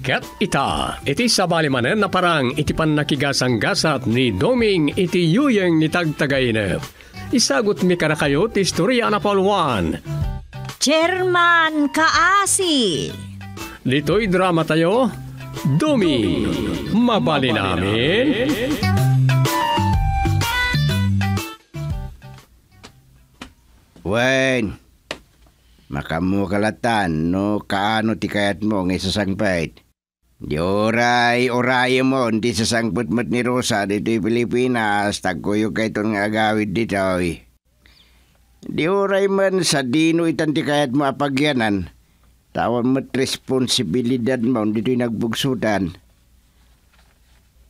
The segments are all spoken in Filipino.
ket ita. Iti sabalimanen na parang iti pannakigasang ni Doming iti yuyeng ni tagtagaynep. Isagot mi kana kayo ti istorya na Paul Juan. Chairman Kaasi. Dito'y drama tayo. Dumi, mabali namin. Wen, makamu kalatan no kaano ti kayat mo ng isasang Di oray, oray mo, hindi sa sangpot mo't ni Rosa dito'y Pilipinas, tagkuyo kay ton nga agawid dito'y. eh. Di oray man sa dino itanti kaya't mo apagyanan, tawan mo't responsibilidad mo, dito'y nagbugsutan.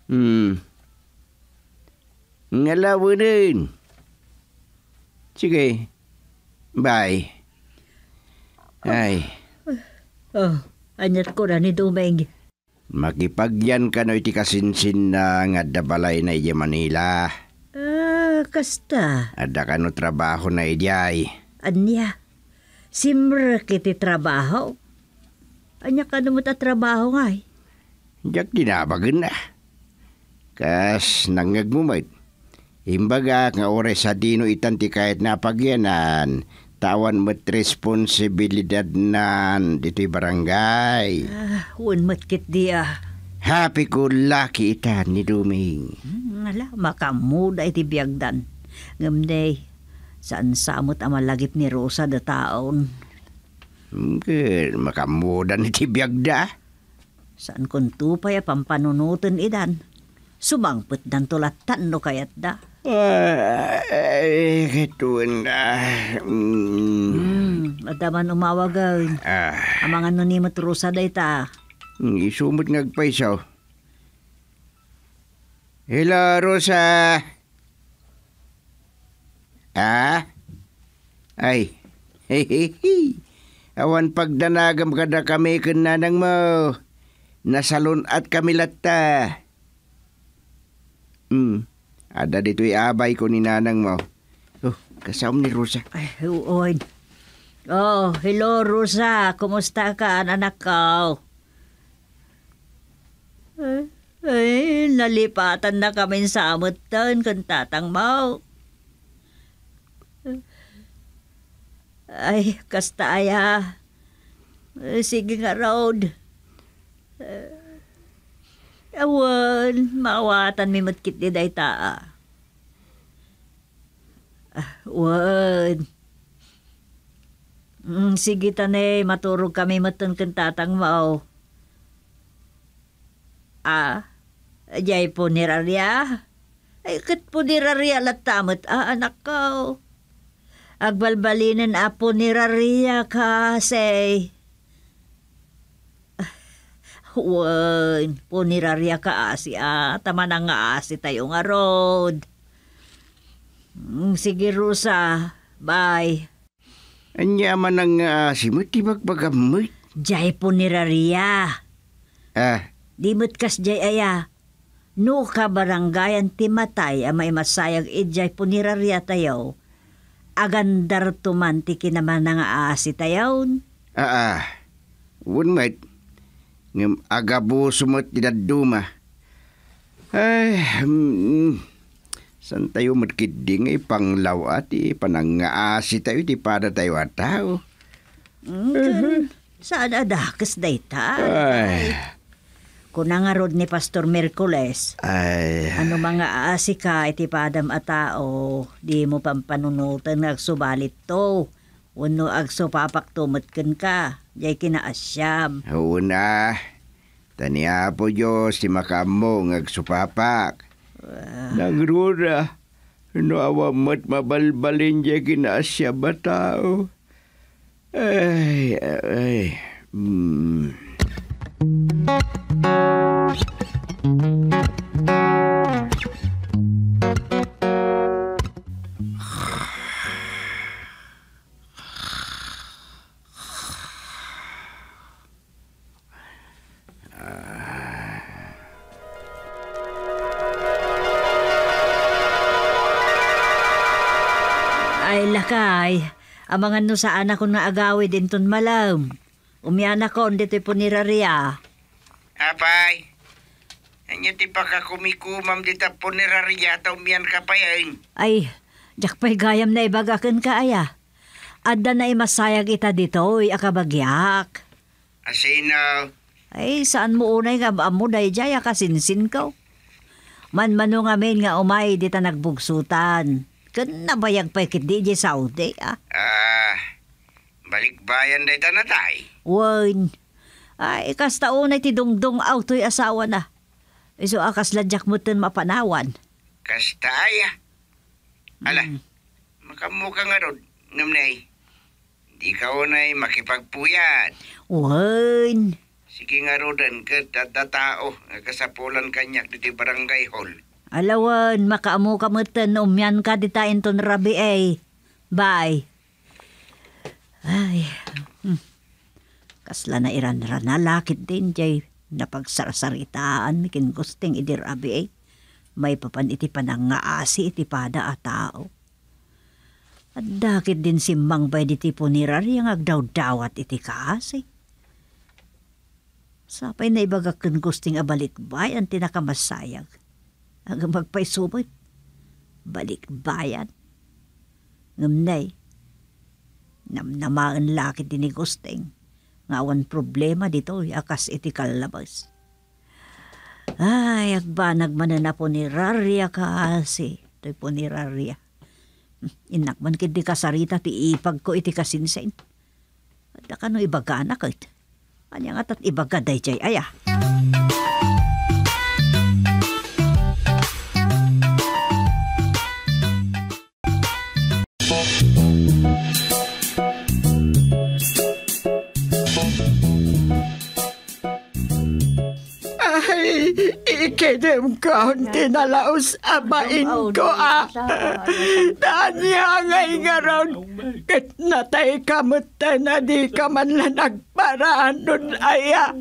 Hmm. Ngalawa din. Sige. Bye. Ay. Oh, oh ah, anyat ko na ni Dumeng. Makipagyan ka no iti kasinsin na nga dabalay na iya Manila. Ah, kasta. Ada ka no trabaho na idiay. Anya, simra kiti trabaho. Anya ka no trabaho nga eh. Diyak dinabagan na. Kas nangagmumay. Imbaga nga ores sa dino itan ti kahit napagyanan tawan mo't responsibilidad na dito'y barangay. Ah, un matkit di ah. Happy ko lucky ita ni Duming. Hmm, ala, makamuda iti biyagdan. Ngamday, saan samot ang malagip ni Rosa da taon? Good, makamuda ni ti biyagda. Saan kung tupay a pampanunutin idan? Sumangpot dan tulatan no kayat da. Ay, gituan na. Mm. Mm, ataman umawagaw. Eh. Ah. Amang mga nunimot rusa da ita. Hmm, isumot ngagpaisaw. Hello, Rosa. Ah? Ay. Hehehe. Awan pagdanagam kada kami kananang mo. Nasalon at kami latta. Mm. Ada dito'y abay ko ni nanang mo. Oh, kasam ni Rosa. Ay, uod. Oh, hello Rosa. Kumusta ka, anak ko? Ay, eh, ay, eh, nalipatan na kami sa amutan, doon kung tatang mo. Ay, kastaya. Eh, sige nga, Road. Uh, Awan, maawatan mi matkit di day taa. Ah, wan. Mm, sige tanay, maturog kami matan kan tatang mao. Ah, jay po ni Raria. Ay, kat po ni Raria latamat, ah, anak ko. Agbalbalinin apo ni Raria kasi kuwan, punirarya ka asi ah, ah, tama na nga asi ah, tayo nga road. Hmm, sige Rusa, bye. Anya man ang uh, simot, di magbagamit. Jay punirarya. Ah. Dimot kas jay aya. No ka barangayan timatay a may masayag ijay eh, punirarya tayo. Agandar tumanti kinaman nga aasi tayon. Ah ah. One Ngem agabu sumot didaduma. Ay, eh, hmm, mm, san tayo matkiding ipanglaw at ipanangaasi tayo di para tayo at tao. Mm, uh-huh. Eh, Saan adakas dayta? Ay. Eh. Ay kuna ni Pastor Mercoles. Ay. Ano mga aasi ka iti padam a tao, di mo pampanunutan nagsubalit to. Uno agso papaktumot ken ka, jay kinaasyam. Una, taniya po Diyos si makamo ng agsupapak. Uh... Nagrura, no awamat mabalbalin jay kinaasya ba tao? Ay, ay, mm. Amangan no saan ako na agawi din ton malam. Umiyana ko, hindi ti punirariya. Apay, Anya ti baka kumikumam dita punerarya ta umian ka pa yan. Eh. Ay, jak pa'y gayam na ibagakan ka aya. Adda na imasayag ita dito, oy, akabagyak. Asinaw. Ay, saan mo unay nga ba mo dahi jaya kasinsin ko? Manmano nga men nga umay dita nagbugsutan. Kan nabayag pa kiti di Saudi, ah? Ah, balikbayan day ta na tay. Wan, ay ikas taon ay ti dungdong auto'y asawa na. Iso akas ah, ladyak mo tan mapanawan. Kastaya. Ah. Ala, mm. makamukha nga ron, namnay. Di ka unay makipagpuyat. Wan. Sige nga rodan, katatatao, kasapulan kanyak diti barangay hall Alawan, makaamu ka na umyan ka dita inton rabi eh. Bye. Ay, hmm. kasla na iran-ran na lakit din, Jay. Napagsarasaritaan, mikin gusting idirabi eh. May papaniti iti panang nga asi a tao. At dakit din si Mang Bay diti punirari ang agdaw-dawat iti kaasi. Sapay na ibagakin gusting abalit bay ang tinakamasayag ang magpaisubot, balikbayan. Ngamnay, namnamaan laki din ni Gusting. Ngawan problema dito, akas iti kalabas. Ay, at ba nagmanana po ni Rarya kaasi. Ito'y po ni Rarya. Inakman kid di kasarita ti ipag ko iti kasinsin. At kano ibaga anak it. Kanya nga tat ibaga dayjay aya. ayah. Dim ko, tinalaos abain ko ah. Tanya ngay garon, kat natay kamot na di ka man lang nagparaanon aya.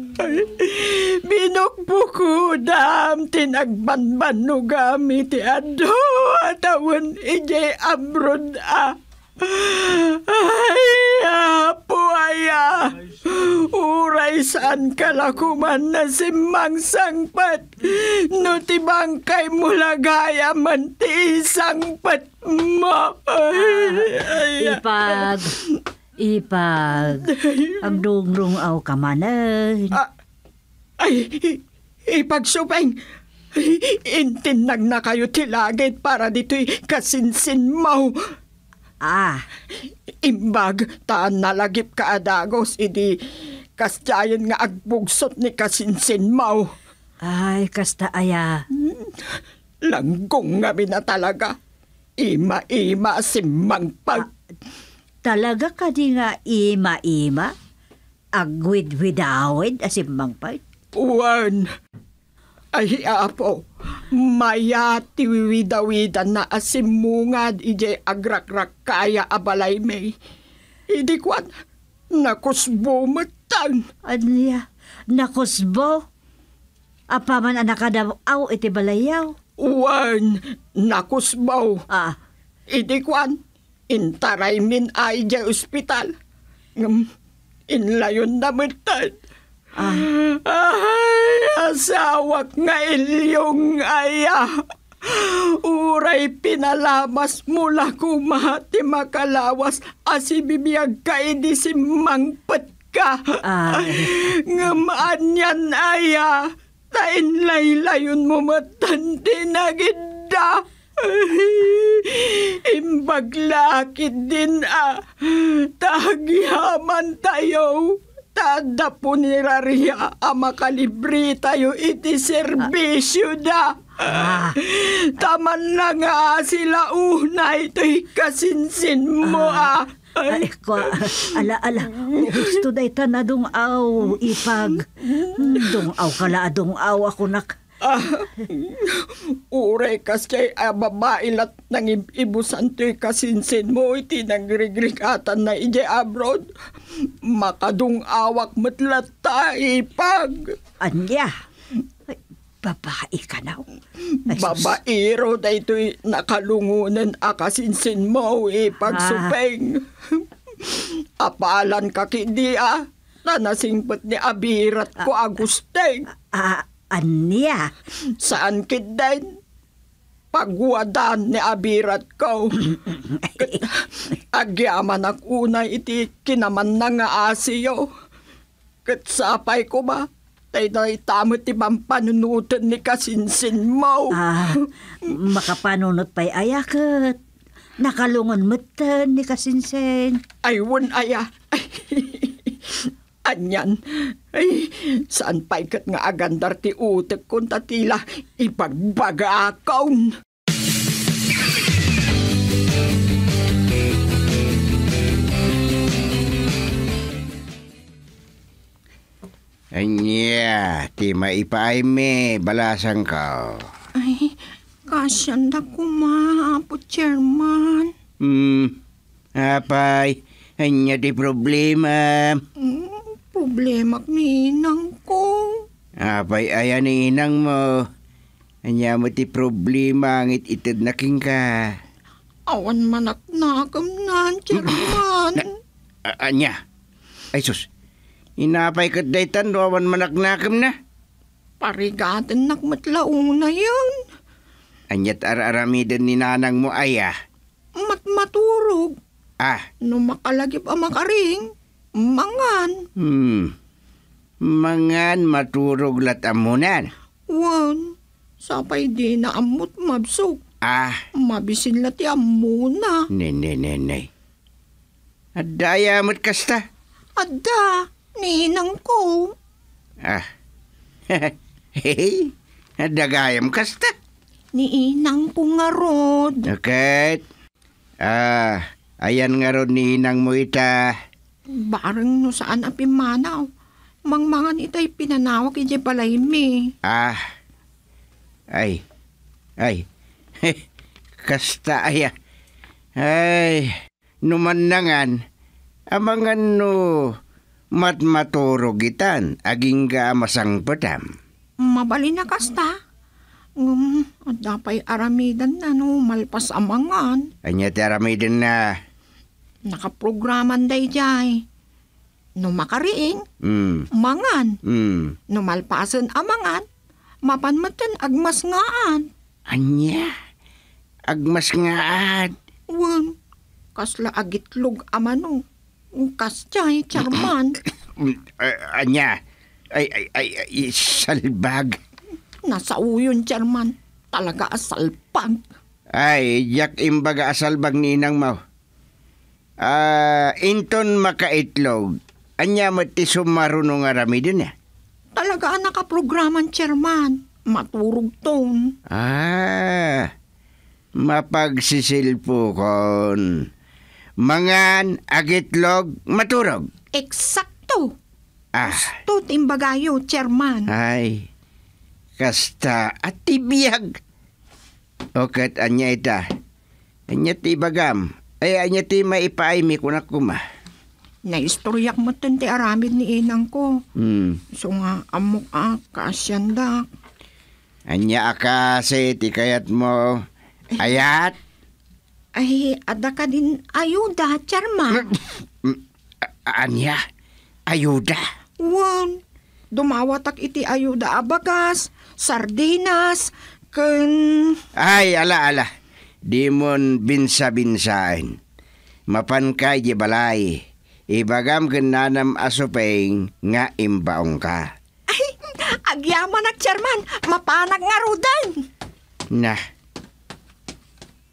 Binukbukudam, tinagbanban no gamit, ato, atawan ije abroad ah. Ay, apo ay, uray saan lakuman na si Mang Sangpat, no tibang mo mulagaya man ti sangpat mo. Ah, ay, aya. Ipag, ipag, agdungrong aw ka manan. Ah, ay, ipagsupeng, intinag na kayo tilagay para dito'y kasinsin mo. Ah. Imbag, taan nalagip ka adagos, idi kasdayan nga agbugsot ni kasinsin mau. Ay, kasta aya. Hmm. Langgong nga na talaga. Ima-ima simmang pag... Ah, talaga ka di nga ima-ima? Agwid-widawid asimang ah, pag? Puan. Ay, apo, maya tiwiwida-wida na asimungad ije agrakrak kaya abalay may. Idi kwan, nakusbo matan. Anya, nakusbo? Apaman anak aw iti balayaw. Uwan, nakusbo. Ah. Idi kwan, intaray min ay je ospital. Ngam, inlayon na matan. Ah. Ay, asawak nga ilyong aya. Uray pinalamas mula kumati makalawas bibiyag ka ini si Mangpet ka. Ay. Ngamaan yan aya. Tain laylayon mo matandi na gida. Imbaglakit din ah. Tagihaman tayo tada po niraria ama kalibri tayo iti serbisyo da. Ah. Taman na nga sila una uh, ito'y kasinsin mo ah. ah. Ay, ko, ala, ala, gusto na itanadong aw, ipag. Mm. Dong aw, kala, dung aw ako nak. Ah, uray kas kay a ah, babae lat nang ibusan to'y kasinsin mo iti nangrigrikatan na ije abroad. Ah, Makadung awak matlat ta ipag. Anya, babae ka na. Babaero da ito'y nakalungunan akasinsin ah, mo ipag supeng. Apalan ka kindi ah. Nanasingpat ni abirat ko agusteng. Ah, ah aniya. Saan kidain? Pagwadan ni abirat ko. Agyaman ak unay iti kinaman na nga asiyo. Kat sapay ko ba? Tay na itamo ti pampanunutan ni kasinsin mo. Ah, makapanunot pa'y ayakot. Nakalungon mo ni kasinsin. Aywan aya. anyan. Ay, saan pa'y kat nga agandar ti utek kung tatila ipagbaga akawn. Anya, ti maipaay me, balasang ka. Ay, kasyan da kumapo, chairman. Hmm, apay, anya ti problema. Mm. Problema ni inang ko. Apay ayan ni inang mo. Anya mo ti problema ngit itid na king ka. Awan manak na kamnan, chairman. anya? Ay sus, inapay kat daytan awan manak na kam na. Parigatan nakmatlauna yan. Anyat ar-aramidan ni nanang mo aya. Matmaturog. Ah. No makalagip ang makaring. Mangan. Hmm. Mangan maturog lat amunan. Wan, sapay di na amot mabsok. Ah. Mabisin lati amuna. Ne, ne, ne, ne. Adaya amot kasta. Ada, nihinang ko. Ah. hey, adagayam kasta. Niinang ko nga rod. Okay. Ah, ayan nga rod niinang mo ita. Barang no saan ang pimanaw. Mangmangan itay pinanawak ije balay mi. Ah. Ay. Ay. Kasta aya. Ay. Ah. Numanangan. Amangan no matmaturo gitan. Aging ga masang patam. Mabali na kasta. Um, dapay aramidan na no malpas amangan. Anya ti aramidan na. Nakaprograman day jay. No makariing, mm. mangan. Mm. No malpasan amangan, mapanmatan agmas ngaan. Anya, agmas ngaan. Wan, kasla agitlog amano. Kas jay, charman. Eh, anya, ay, ay, ay, ay, salbag. Nasa uyon, charman. Talaga asalpag. Ay, yak imbaga asalbag ni inang mao Ah, inton makaitlog. Anya ti sumaruno nga rami din ya. Eh. Talaga nakaprograman, chairman. Maturog ton. Ah, mapagsisilpukon. Mangan, agitlog, maturog. Eksakto. Ah. Gusto timbagayo, chairman. Ay, kasta at tibiyag. Okat anya ita. Anya tibagam. Ay, anya ti maipaay mi kunak kuma. Naistoryak mo ti aramid ni inang ko. Hmm. So nga, amok a kaasyandak. Anya akase, ti kayat mo. Ayat. Ay, ada ka din ayuda, charma. Hmm, anya? Ayuda? Wan, dumawatak iti ayuda abagas, sardinas, ken... Ay, ala, ala dimon binsa-binsain. Mapankay di balay, ibagam gananam asupeng nga imbaong ka. Ay, agyaman at chairman, mapanag nga rudan. Nah,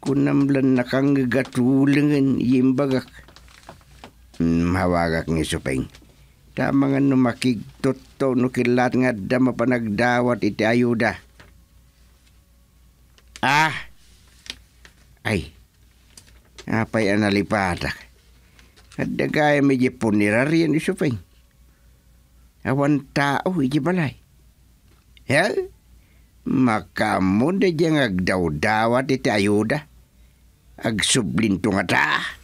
kunamlan na kang gatulangan imbagak. Mawagak ni supeng. Tama nga numakig toto nukilat nga dama panagdawat iti ayuda. Ah, ay, apay analipadak. At dagay may jipunirarian isupay. Awan tao iji balay. Hel, makamuda diyang agdawdawat iti ayuda. Agsublin tunga taa.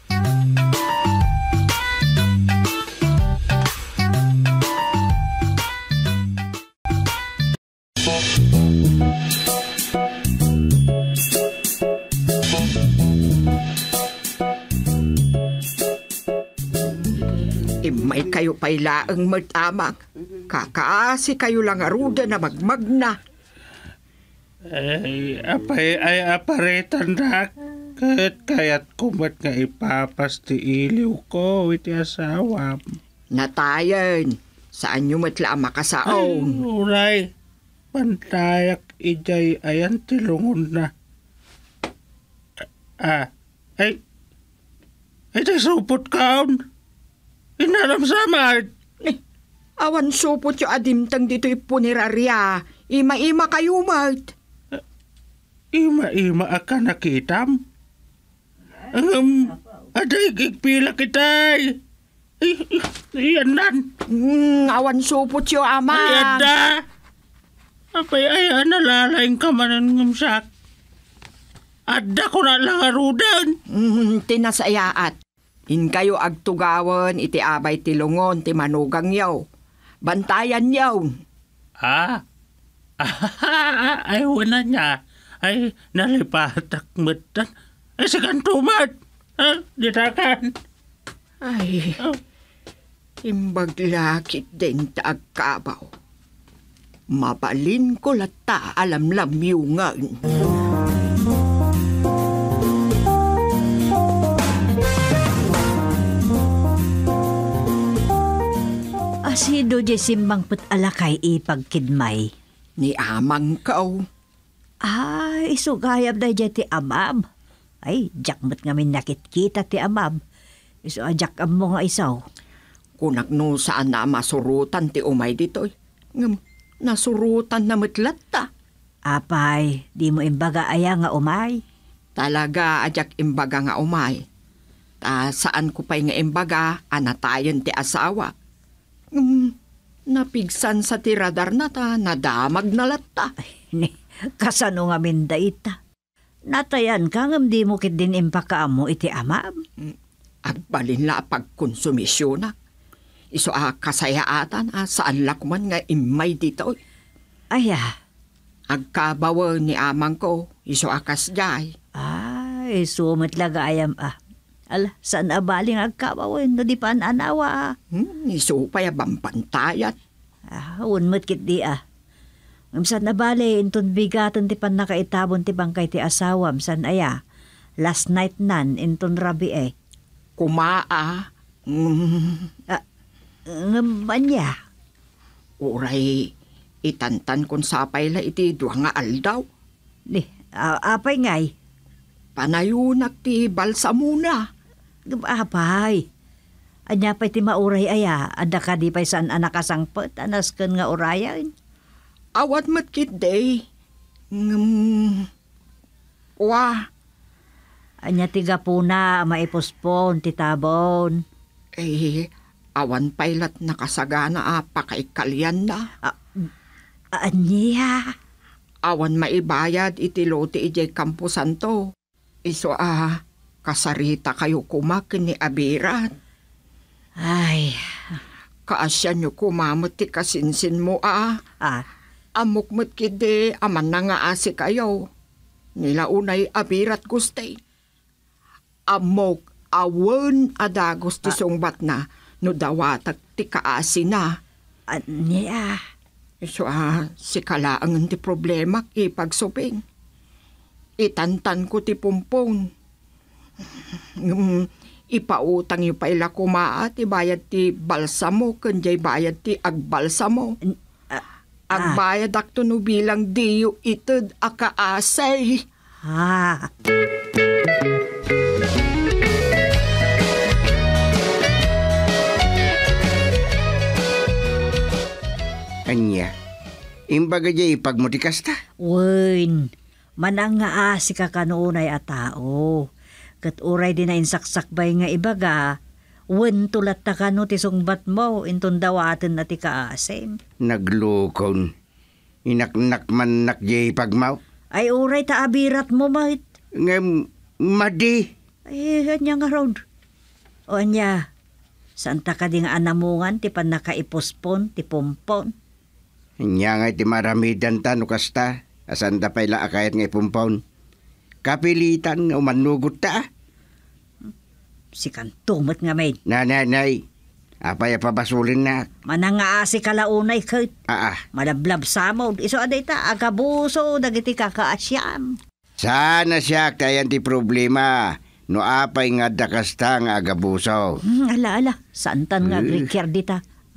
pailaang matamang. Kakaasi kayo lang aruda na magmagna. Ay, apay, ay, aparetan na. Kat kaya't kumat nga ipapas ti iliw ko iti asawa. Natayan, saan nyo matla makasaong? Ay, uray, pantayak ijay ayan tilungon na. Ah, ay, ay, ay, supot kaon. Inalam eh, awan supot yung adimtang dito ipunirarya. Ima-ima kayo, Mart. Uh, Ima-ima ka nakitam? Um, aday, gigpila kitay. Eh, iyan nan. Mm, awan supot yung ama. Ayan da. Apay, ayan, nalalain ka manan ng sak. Adda ko na lang arudan. Mm, tinasayaat. Inkayo agtugawan iti abay ti lungon ti manugang yaw. Bantayan yaw. Ha? ah ay, wala niya. Ay, nalipatak matan. Ay, sikan tumat. Ah, ditakan. Ay, oh. imbaglakit din taagkabaw. Mabalin ko lata alam lamyungan. Mm. Asido di simbang put alakay ipagkidmay. Ni amang kao. Ay, isugayab na dyan ti amab. Ay, jak mo't ngamin nakitkita ti amab. Iso ajak ah, am mo nga isaw. Kunak no saan na masurutan ti umay dito. Ngam, nasurutan na matlat ta. Apay, di mo imbaga aya nga umay. Talaga ajak imbaga nga umay. Ta saan ko pa'y nga imbaga, anatayan ti asawa Um, napigsan sa tiradar na ta, nadamag na latta. kasano nga minda ita. Natayan ka ngam di mo kit din impakaamo iti amam. Mm, agbalin la pagkonsumisyon na. Iso a kasayaatan a saan lakman nga imay dito. Eh. Aya. Ah. Agkabawa ni amang ko, iso akas jay. Ay, sumat laga ayam ah. Al, saan abaling agkawawin no di paan anawa ah. Hmm, isupay abang pantayat. Ah, unmat kit di ah. Um, amsan abali, inton bigatan ti pan nakaitabon ti bangkay ti asawa, um, amsan aya. Last night nan, inton rabi eh. Kumaa. Mm. Ah, banya. Uray, itantan kon sapay la iti duwa nga aldaw. Ni, ah, apay ngay. Panayunak ti muna. Gababay. Anya pa ti mauray aya, ada ka di pa saan anakasangpot, anas kan nga urayan. Awat matkit day. Ngam. Wah. Anya tiga po na, ti tabon. Eh, awan pailat nakasagana a ah, pakaikalyan na. A- anya. Awan maibayad iti lote ijay kampusan to. Iso ah, kasarita kayo kumakin ni Abirat. Ay, kaasya nyo kumamot ti kasinsin mo ah. Ah? Amok mo't kide, aman na nga asi kayo. Nila unay Abirat gustay. Amok awan adagos ti ah. sungbat na no dawatag ti kaasi na. niya? Iso ah, si kalaang ti problema ipagsubing. Itantan ko ti pumpong. Ipautang yu pa ila kumaa ti bayad ti balsamo, kanjay bayad ti agbalsamo. Agbayad ah, ah. akto no bilang diyo itod akaasay. Ha. Ah. Anya, imbaga jay pagmutikas ta? Wen, Manang nga asi ka kanuunay a tao. Kat uray din na insaksakbay nga ibaga, wen tulat ta kanu ti sungbat mo, inton atin na ti kaasem. Naglukon. Inaknak man nakjay pagmaw. Ay uray ta abirat mo mait. Ngem, madi. Ay, eh, anya nga ron. O anya, saan ta ka ding anamungan ti panakaipospon ti pompon? Anya nga ti maramidan ta nukasta. Asanda pa ila akayat nga ipumpaon. Kapilitan nga umanugot ta. Ah. Si kantumot nga maid. Nanay, nanay. Apay apabasulin na. Manangaasi kalaunay kay. Ah, ah. Malablab samaw. Iso aday ta, agabuso, dagiti kakaasyam. Sana siya kayan ti problema. No apay nga dakasta nga agabuso. Hmm, ala, ala. Santan nga uh. Eh. grikyar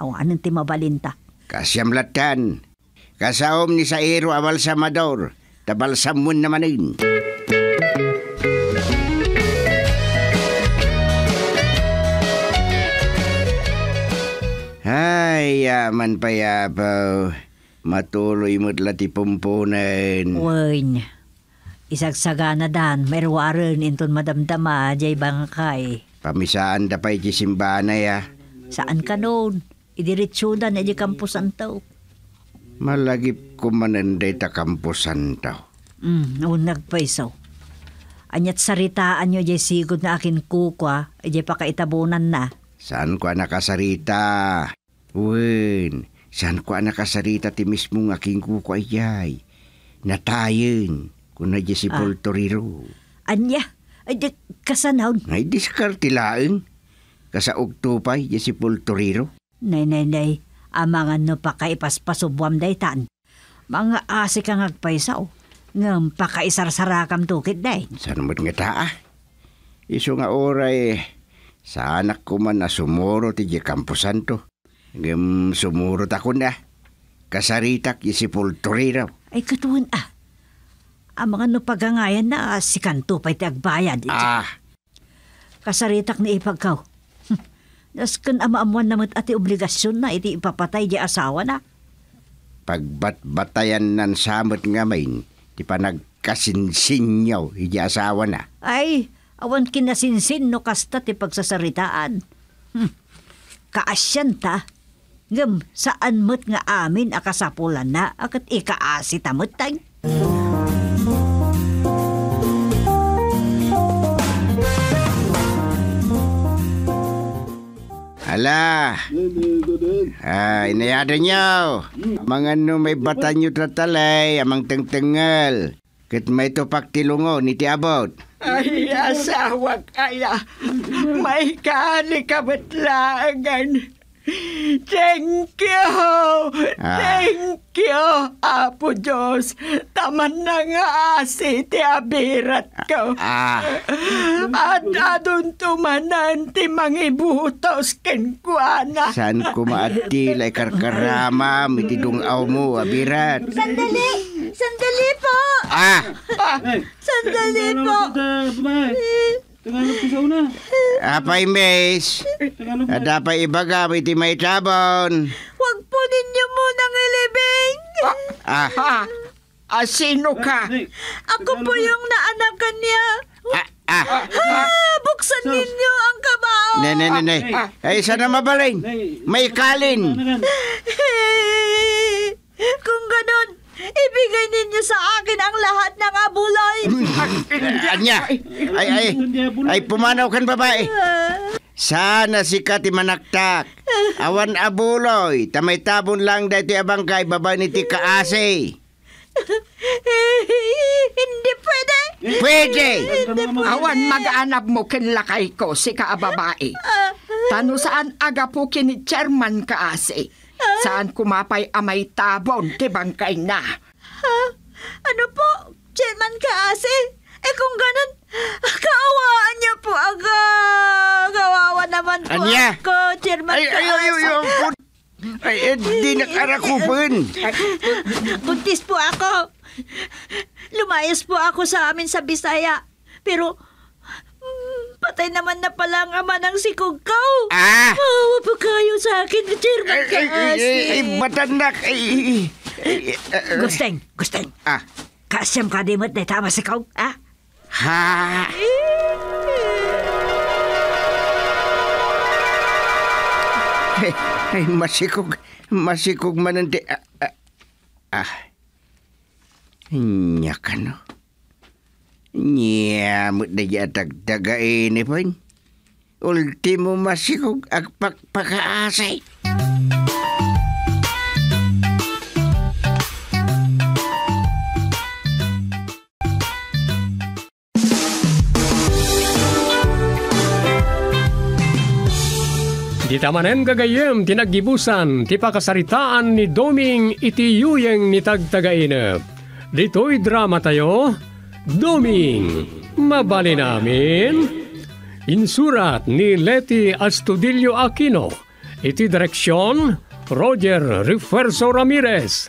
Awanan ti mabalinta. Kasyamlatan. Kasaom ni Sairo abal sa mador, tabalsam mo namanin. Ay, yaman pa yapaw. Matuloy mo't latipumpunan. Wain. Isagsaga na dan, merwaran inton madamdama, jay bangkay. Pamisaan da pa'y kisimbanay ah. Saan ka noon? Idiritsyo na, edi kampus ang tao. Malagip ko mananday takampusan tao. Mm, o nagpaisaw. Anyat saritaan nyo jay sigod na akin kukwa, eh, jay pakaitabunan na. Saan ko nakasarita? Wen, saan ko nakasarita ti mismong aking kukwa iyay? Natayin, kuna jay si ah. Anya, ay di kasanaw. Ay diskartilain, kasaugtupay jay si Pultoriro. Nay, nay, nay, amangan no pakaipaspasubwam daytan. Mga asi kang agpaisaw, ngam pakaisarsarakam tukit day. Sanumod nga taa. Ah? Isu nga oray, sa anak ko man na sumuro ti Campo Santo. Ngam sumuro ta ko na. Kasaritak isipulturi raw. Ay katuan ah. Ang mga no pagangayan na si Kanto pa'y ti agbayad. Eh. Ah. Kasaritak ni ipagkaw Das amaamuan namat ati obligasyon na iti ipapatay di asawa na. Pagbatbatayan nan samot nga main, di pa nagkasinsinyaw iti asawa na. Ay, awan kinasinsin no kasta ti pagsasaritaan. Hm, kaasyan ta. Ngam, saan mo't nga amin akasapulan na akat ikaasit amot tag. Ala. Ay, inayada niyo. Mga no may bata nyo tatalay, amang tengtengel. Kit may tupak tilungo, niti abot. Ay, asawa kaya. May kalikabit laangan. Thank you! Ah. Thank you, Apo Diyos. Taman na nga asi ti abirat ko. Ah. At adun tumanan ti mga butos kenkuana. San kumaati lay karkarama mitidong aw mo, abirat. Sandali! Sandali po! Ah! ah. Sandali po! Tagalog pisaw na. Apay, miss. Dapat ibaga, may timay tabon. Huwag po ninyo munang ilibing. Ah. ah. Ah, sino ka? Ako po yung naanakan niya. Ah, ah. ah buksan ninyo ang kabao. Ne, ne, ne, ne. Ay, ah, eh, sana mabalin. May kalin. Ano Ibigay ninyo sa akin ang lahat ng abuloy! Anya, ay, ay, ay, pumanaw kan babae. Sana si Kati manaktak. Awan abuloy, tamay tabon lang dahil abang kay babae ni ti kaase! Hindi pwede. Pwede! Awan mag-anap mo kinlakay ko si kaababae. Tano saan aga po kini chairman kaase. Saan kumapay amay tabon, ti bangkay na? Ha? Ano po? Chairman Kaase? Eh kung ganun, kaawaan niya po aga. Kawawa naman po Anya? ako, Chairman ay, Ay, ay, ay, ay, ay, ay, eh, di nakarakupan. Buntis po ako. Lumayas po ako sa amin sa Bisaya. Pero Patay naman na pala ang ama ng si Kugkaw. Ah! Maawa po kayo sa akin, Chairman Kaasi. Ay, ay, ay, Ay, ay, ay, gusteng, gusteng. Ah? Kasyam ka dimot na tama si Kug, ah? Ha? Ay, ay, masikog. Masikog man ang di... Ah, ah. ah. Nyak, ano? Niya, mudi atagtagain ipon. Ultimo masikog agpakpakaasay. Di tamanem gagayem tinagibusan ti pakasaritaan ni Doming itiyuyeng ni tagtagainep. Dito'y drama tayo, Doming, mabali namin. Insurat ni Leti Astudillo Aquino. Iti direksyon, Roger Referso Ramirez.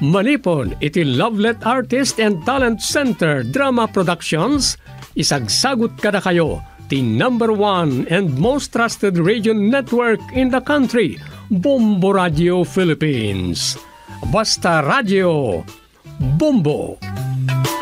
Manipon, iti Lovelet Artist and Talent Center Drama Productions. Isagsagot kada kayo, the number one and most trusted region network in the country, Bombo Radio Philippines. Basta Radio, Bombo! Bombo!